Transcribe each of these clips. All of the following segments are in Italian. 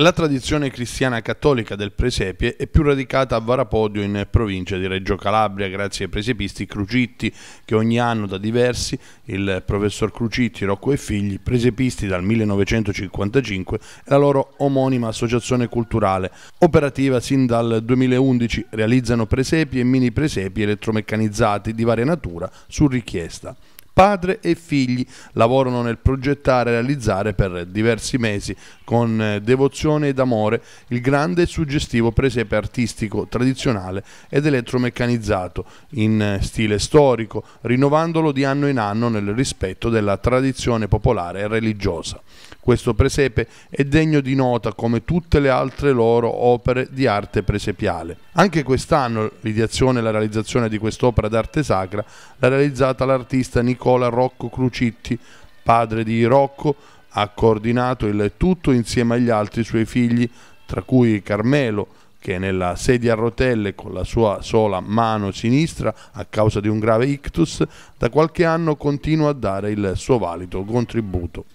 La tradizione cristiana cattolica del presepie è più radicata a Varapodio in provincia di Reggio Calabria grazie ai presepisti Crucitti che ogni anno da diversi, il professor Crucitti, Rocco e Figli, presepisti dal 1955 e la loro omonima associazione culturale, operativa sin dal 2011, realizzano presepi e mini presepi elettromeccanizzati di varia natura su richiesta. Padre e figli lavorano nel progettare e realizzare per diversi mesi con eh, devozione ed amore il grande e suggestivo presepe artistico tradizionale ed elettromeccanizzato in eh, stile storico, rinnovandolo di anno in anno nel rispetto della tradizione popolare e religiosa. Questo presepe è degno di nota come tutte le altre loro opere di arte presepiale. Anche quest'anno l'ideazione e la realizzazione di quest'opera d'arte sacra l'ha realizzata l'artista Nicola scuola Rocco Crucitti, padre di Rocco, ha coordinato il tutto insieme agli altri suoi figli, tra cui Carmelo, che nella sedia a rotelle con la sua sola mano sinistra a causa di un grave ictus, da qualche anno continua a dare il suo valido contributo.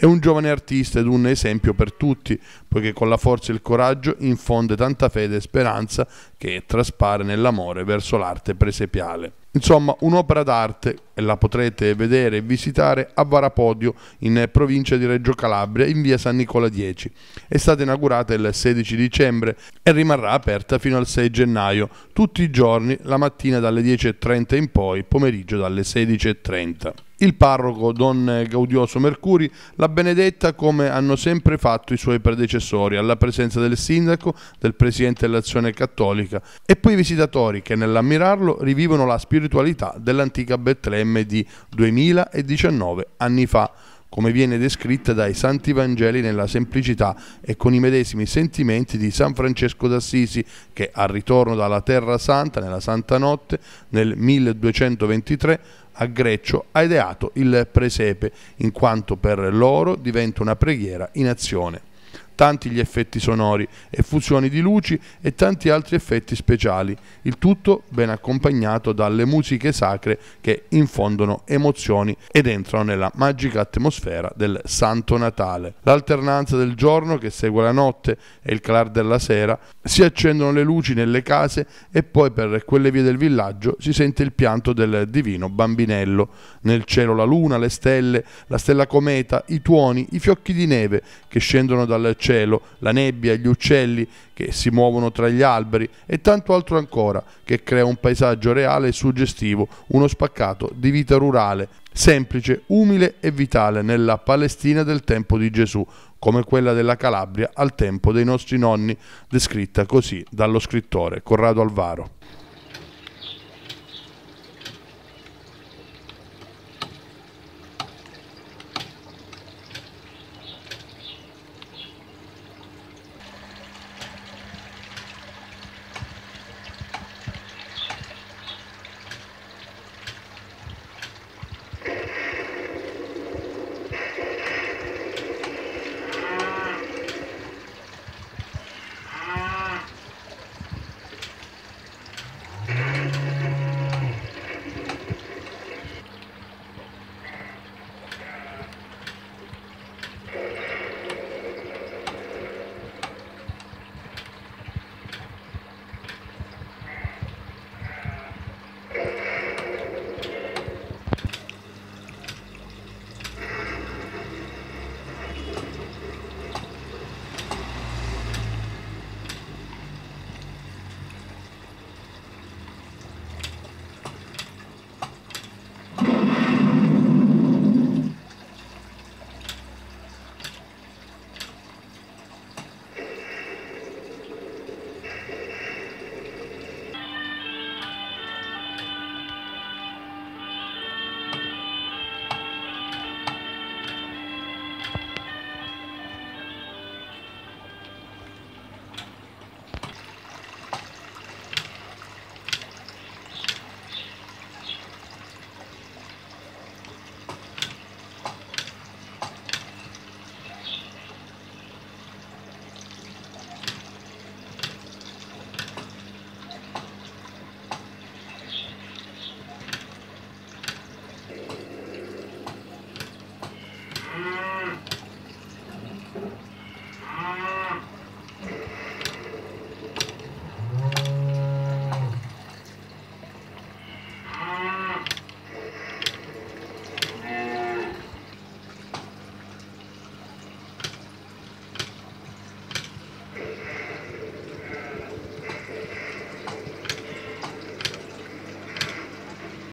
È un giovane artista ed un esempio per tutti, poiché con la forza e il coraggio infonde tanta fede e speranza che traspare nell'amore verso l'arte presepiale. Insomma, un'opera d'arte, e la potrete vedere e visitare a Varapodio, in provincia di Reggio Calabria, in via San Nicola 10. È stata inaugurata il 16 dicembre e rimarrà aperta fino al 6 gennaio, tutti i giorni, la mattina dalle 10.30 in poi, pomeriggio dalle 16.30 il parroco don Gaudioso Mercuri l'ha benedetta come hanno sempre fatto i suoi predecessori, alla presenza del sindaco, del presidente dell'azione cattolica e poi i visitatori che nell'ammirarlo rivivono la spiritualità dell'antica Betlemme di 2019 anni fa come viene descritta dai Santi Vangeli nella semplicità e con i medesimi sentimenti di San Francesco d'Assisi che al ritorno dalla Terra Santa nella Santa Notte nel 1223 a Greccio ha ideato il presepe, in quanto per loro diventa una preghiera in azione tanti gli effetti sonori, effusioni di luci e tanti altri effetti speciali, il tutto ben accompagnato dalle musiche sacre che infondono emozioni ed entrano nella magica atmosfera del Santo Natale. L'alternanza del giorno che segue la notte e il clar della sera, si accendono le luci nelle case e poi per quelle vie del villaggio si sente il pianto del divino bambinello. Nel cielo la luna, le stelle, la stella cometa, i tuoni, i fiocchi di neve che scendono dal cielo cielo, la nebbia, gli uccelli che si muovono tra gli alberi e tanto altro ancora che crea un paesaggio reale e suggestivo, uno spaccato di vita rurale, semplice, umile e vitale nella Palestina del tempo di Gesù, come quella della Calabria al tempo dei nostri nonni, descritta così dallo scrittore Corrado Alvaro.